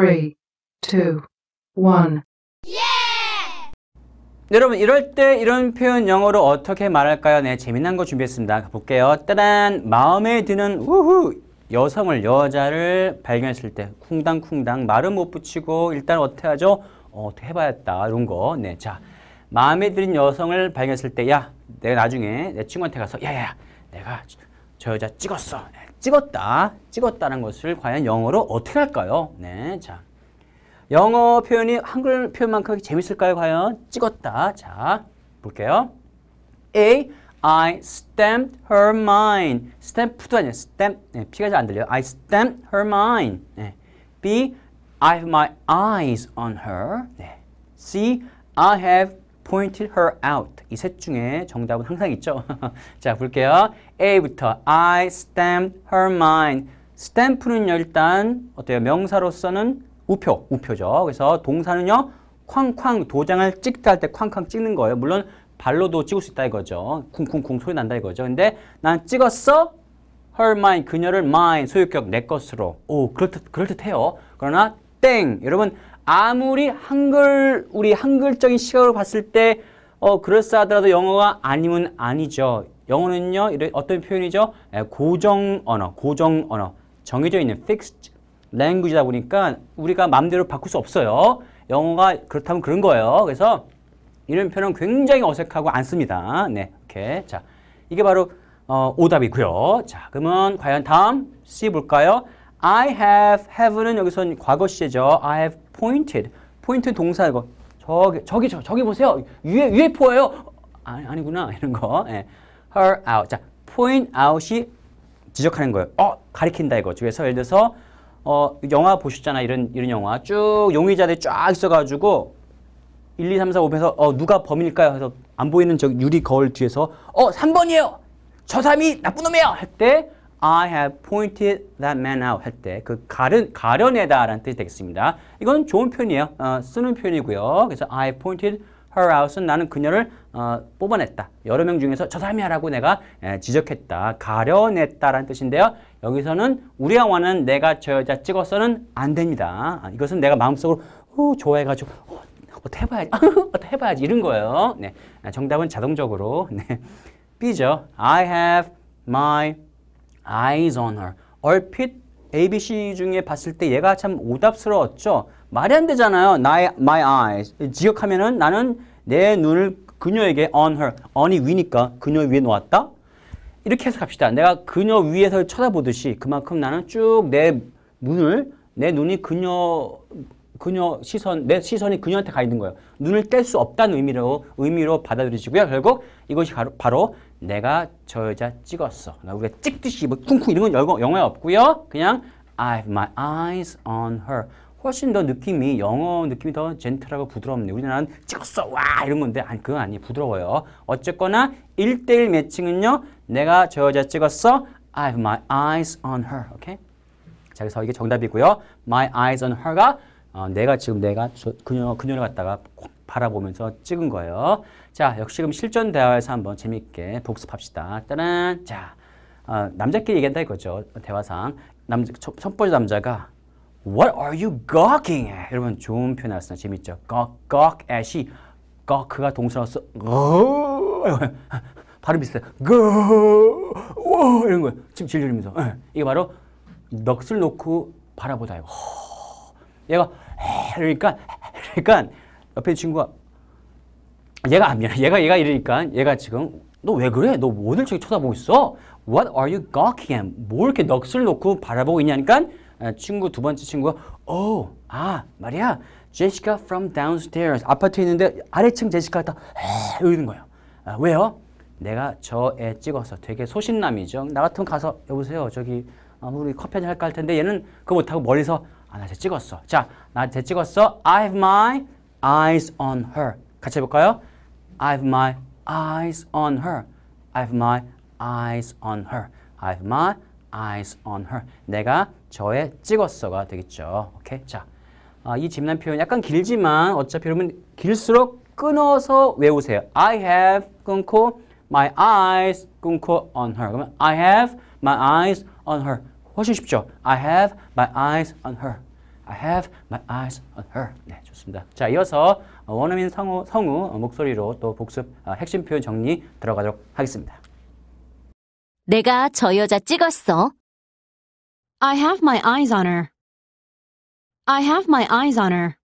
네, 여러분 이럴 때 이런 표현 영어로 어떻게 말할까요? 네 재미난 거 준비했습니다 볼게요 따란 마음에 드는 우후 여성을 여자를 발견했을 때 쿵당쿵당 말은 못 붙이고 일단 어떻게 하죠? 어, 어떻게 해봐야겠다 이런 거네자 마음에 드는 여성을 발견했을 때야 내가 나중에 내 친구한테 가서 야야야 내가 저 여자 찍었어 네, 찍었다, 찍었다는 것을 과연 영어로 어떻게 할까요? 네, 자. 영어 표현이 한글 표현만큼 재밌을까요, 과연? 찍었다. 자, 볼게요. A. I stamped her mind. stamped도 아니야. stamp. 네, 피가 잘 안 들려요. I stamped her mind. 네. B. I have my eyes on her. 네. C. I have pointed her out. 이 셋 중에 정답은 항상 있죠. 자, 볼게요. A부터 I stamped her mind. stamp는 일단 어때요? 명사로서는 우표, 우표죠. 그래서 동사는요. 쾅쾅 도장을 찍다 할 때 쾅쾅 찍는 거예요. 물론 발로도 찍을 수 있다 이거죠. 쿵쿵쿵 소리 난다 이거죠. 근데 난 찍었어? her mind, 그녀를 mine, 소유격 내 것으로. 오, 그럴듯, 그럴듯해요. 그러나 땡! 여러분 아무리 한글 우리 한글적인 시각으로 봤을 때 어, 그럴싸하더라도 영어가 아니면 아니죠. 영어는요. 이런 어떤 표현이죠? 고정 언어, 고정 언어. 정해져 있는 fixed language다 보니까 우리가 마음대로 바꿀 수 없어요. 영어가 그렇다면 그런 거예요. 그래서 이런 표현은 굉장히 어색하고 안 씁니다. 네. 오케이. 자. 이게 바로 어, 오답이고요. 자, 그러면 과연 다음 C 볼까요? I have, have는 여기서 과거 시제죠. I have pointed. 포인트 동사 이거 저기 저기 저, 저기 보세요. 위에 위에 포여요 아니 아니구나 이런 거. 예. her out. 자, point out이 지적하는 거예요. 어, 가리킨다 이거죠. 그래서 예를 들어서 어, 영화 보셨잖아. 이런 이런 영화. 쭉용의자들쫙 있어 가지고 1, 2, 3, 4, 5에서 어, 누가 범일까요? 인 해서 안 보이는 저 유리 거울 뒤에서 어, 3번이에요. 저 사람이 나쁜 놈이에요. 할때 I have pointed that man out 할 때 그 가른, 가려내다 라는 뜻이 되겠습니다. 이건 좋은 표현이에요. 어, 쓰는 표현이고요. 그래서 I pointed her out은 나는 그녀를 어, 뽑아냈다. 여러 명 중에서 저 사람이야라고 내가 에, 예, 지적했다. 가려냈다라는 뜻인데요. 여기서는 우리가 원는 내가 저 여자 찍어서는 안 됩니다. 아, 이것은 내가 마음속으로 오, 어, 좋아해가지고 어, 어떻게 해봐야지, 어떻게 해봐야지 이런 거예요. 네, 아, 정답은 자동적으로 네. B죠. I have my eyes on her. 얼핏 ABC 중에 봤을 때 얘가 참 오답스러웠죠. 말이 안 되잖아요. 나의, my eyes. 지역하면은 나는 내 눈을 그녀에게 on her. on이 위니까 그녀 위에 놓았다. 이렇게 해석합시다. 내가 그녀 위에서 쳐다보듯이 그만큼 나는 쭉 내 눈을 내 눈이 그녀 그녀 시선 내 시선이 그녀한테 가 있는 거예요. 눈을 뗄 수 없다는 의미로 의미로 받아들이시고요. 결국 이것이 바로 내가 저 여자 찍었어. 우리가 찍듯이 뭐 쿵쿵 이런 건 영어, 에 없고요. 그냥 I have my eyes on her. 훨씬 더 느낌이 영어 느낌이 더 젠틀하고 부드럽네요. 우리나라는 찍었어 와 이런 건데 아니 그건 아니에요. 부드러워요. 어쨌거나 1대1 매칭은요. 내가 저 여자 찍었어. I have my eyes on her. 오케이? 자 그래서 이게 정답이고요. My eyes on her가 어, 내가 지금 내가 저, 그녀, 그녀를 갖다가 바라보면서 찍은 거예요. 자, 역시 그럼 실전 대화에서 한번 재밌게 복습합시다. 따란! 자, 어, 남자끼리 얘기한다 이거죠. 대화상. 남자, 첫, 첫 번째 남자가 What are you gawking at? 여러분 좋은 표현 나왔어요. 재밌죠? gawk, gawk at이 gawk가 동사로서 발음 비슷해요. go, 이런 거예요. 침 질리면서. 예. 이게 바로 넋을 놓고 바라보다. 이거. 얘가 그러니까 그러니까 옆에 친구가 얘가 압니다. 얘가 얘가 이러니까 얘가 지금 너 왜 그래? 너 오늘 저기 쳐다보고 있어? What are you gawking at? 뭘 이렇게 넋을 놓고 바라보고 있냐니까 친구 두 번째 친구가 oh, 아 말이야 제시카 from downstairs 아파트 있는데 아래층 제시카가 다이는 거예요. 아, 왜요? 내가 저 애 찍어서 되게 소신남이죠. 나 같으면 가서 여보세요 저기 어, 우리 커피 한 잔 할까 할 텐데 얘는 그거 못하고 멀리서 아나쟤 찍었어. 자나쟤 찍었어. I have my eyes on her. 같이 해볼까요? I have my eyes on her. I have my eyes on her. I have my eyes on her. 내가 저의 찍었어가 되겠죠. 오케이. 자, 아, 이 집난 표현 약간 길지만 어차피 여러분 길수록 끊어서 외우세요. I have 끊고 my eyes 끊고 on her. 그러면 I have my eyes on her. 훨씬 쉽죠? I have my eyes on her. I have my eyes on her. 네, 좋습니다. 자, 이어서 원어민 성우, 성우 목소리로 또 복습 핵심 표현 정리 들어가도록 하겠습니다. 내가 저 여자 찍었어. I have my eyes on her. I have my eyes on her.